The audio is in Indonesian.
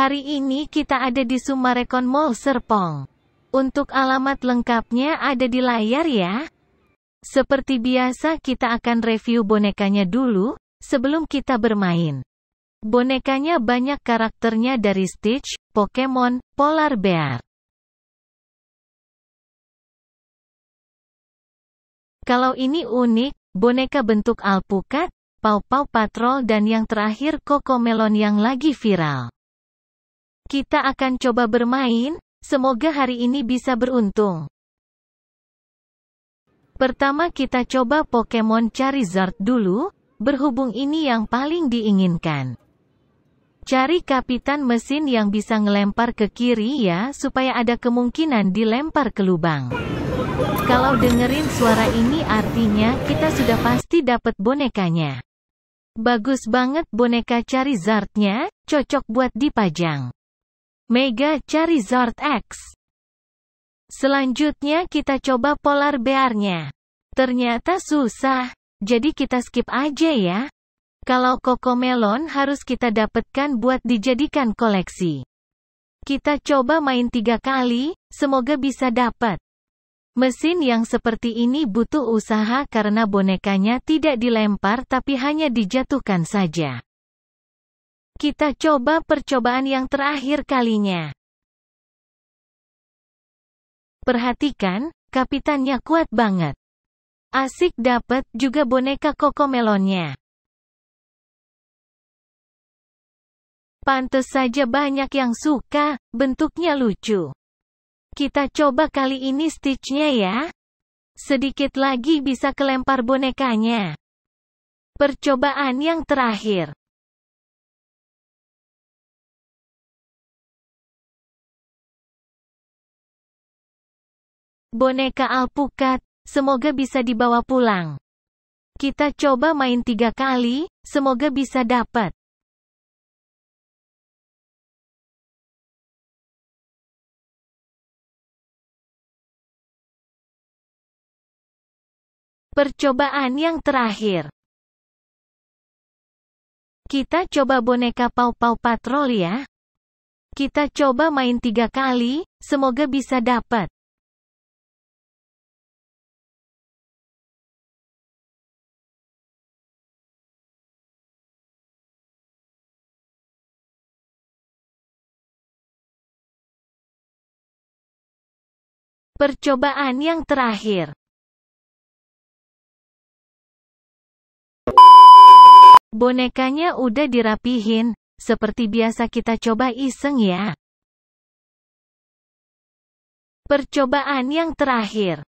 Hari ini kita ada di Sumarekon Mall Serpong. Untuk alamat lengkapnya ada di layar ya. Seperti biasa kita akan review bonekanya dulu, sebelum kita bermain. Bonekanya banyak karakternya dari Stitch, Pokemon, Polar Bear. Kalau ini unik, boneka bentuk alpukat, Pau Pau Patrol dan yang terakhir Coco Melon yang lagi viral. Kita akan coba bermain, semoga hari ini bisa beruntung. Pertama kita coba Pokemon Charizard dulu, berhubung ini yang paling diinginkan. Cari kapitan mesin yang bisa ngelempar ke kiri ya, supaya ada kemungkinan dilempar ke lubang. Kalau dengerin suara ini artinya kita sudah pasti dapat bonekanya. Bagus banget boneka Charizardnya, cocok buat dipajang. Mega Charizard X. Selanjutnya kita coba Polar Bear-nya. Ternyata susah, jadi kita skip aja ya. Kalau melon harus kita dapatkan buat dijadikan koleksi. Kita coba main tiga kali, semoga bisa dapat. Mesin yang seperti ini butuh usaha karena bonekanya tidak dilempar tapi hanya dijatuhkan saja. Kita coba percobaan yang terakhir kalinya. Perhatikan, kapitannya kuat banget. Asik dapat juga boneka koko melonnya. Pantes saja banyak yang suka, bentuknya lucu. Kita coba kali ini stitchnya ya. Sedikit lagi bisa kelempar bonekanya. Percobaan yang terakhir. Boneka alpukat, semoga bisa dibawa pulang. Kita coba main tiga kali, semoga bisa dapat. Percobaan yang terakhir. Kita coba boneka pau-pau patrol ya. Kita coba main tiga kali, semoga bisa dapat. Percobaan yang terakhir. Bonekanya udah dirapihin, seperti biasa kita coba iseng ya. Percobaan yang terakhir.